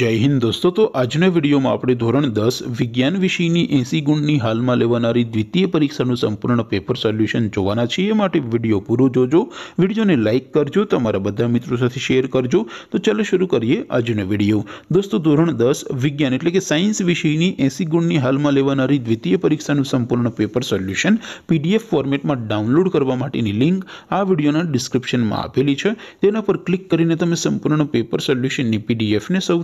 जय हिंद दोस्तों तो आज ने वीडियो में आपरे ધોરણ 10 વિજ્ઞાન વિષયની 80 ગુણની હાલમાં લેવાનાર દ્વિતીય પરીક્ષાનું સંપૂર્ણ પેપર સોલ્યુશન જોવાના છે એ માટે વિડિયો પૂરો જોજો વિડિયોને લાઈક કરજો તમારા બધા મિત્રો સુધી શેર કરજો તો ચલો શરુ કરીએ આજનો વિડિયો दोस्तों ધોરણ 10 વિજ્ઞાન એટલે કે સાયન્સ વિષયની 80 ગુણની હાલમાં લેવાનાર દ્વિતીય પરીક્ષાનું સંપૂર્ણ પેપર સોલ્યુશન PDF ફોર્મેટમાં ડાઉનલોડ કરવા માટેની લિંક આ વિડિયોના ડિસ્ક્રિપ્શનમાં આપેલી છે તેના પર ક્લિક કરીને તમે સંપૂર્ણ પેપર સોલ્યુશનની PDF ને સવ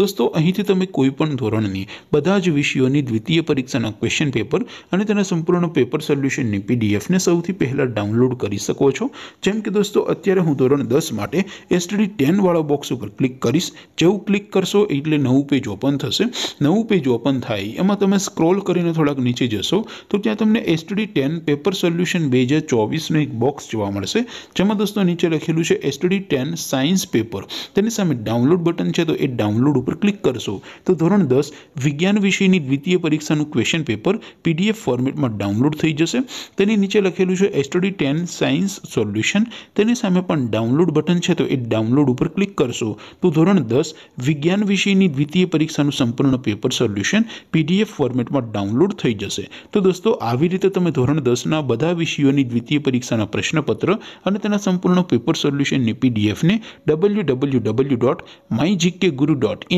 દોસ્તો અહીંથી તમે કોઈ પણ ધોરણની બધા જ વિષયોની દ્વિતીય પરીક્ષાના ક્વેશ્ચન પેપર અને તેના સંપૂર્ણ પેપર સોલ્યુશનની પીડીએફને સૌથી પહેલાં ડાઉનલોડ કરી શકો છો જેમ કે દોસ્તો અત્યારે હું ધોરણ દસ માટે એસટીડી ટેનવાળા બોક્સ ઉપર ક્લિક કરીશ જેવું ક્લિક કરશો એટલે નવું પેજ ઓપન થશે નવું પેજ ઓપન થાય એમાં તમે સ્ક્રોલ કરીને થોડાક નીચે જશો તો ત્યાં તમને એસટડી ટેન પેપર સોલ્યુશન બે હજાર ચોવીસનો એક બોક્સ જોવા મળશે જેમાં દોસ્તો નીચે લખેલું છે એસટડી ટેન સાયન્સ પેપર તેની સામે ડાઉનલોડ બટન છે તો એ ડાઉનલોડ અર ક્લિક કરશું તો ધોરણ 10 વિજ્ઞાન વિષયની દ્વિતીય પરીક્ષાનું ક્વેશ્ચન પેપર પીડીએફ ફોર્મેટમાં ડાઉનલોડ થઈ જશે તેની નીચે લખેલું છે STD 10 સાયન્સ સોલ્યુશન તેની સામે પણ ડાઉનલોડ બટન છે તો એ ડાઉનલોડ ઉપર ક્લિક કરશું તો ધોરણ 10 વિજ્ઞાન વિષયની દ્વિતીય પરીક્ષાનું સંપૂર્ણ પેપર સોલ્યુશન પીડીએફ ફોર્મેટમાં ડાઉનલોડ થઈ જશે તો દોસ્તો આવી રીતે તમે ધોરણ 10 ના બધા વિષયોની દ્વિતીય પરીક્ષાના પ્રશ્નપત્ર અને તેના સંપૂર્ણ પેપર સોલ્યુશન ને પીડીએફ ને www.mygkguru.com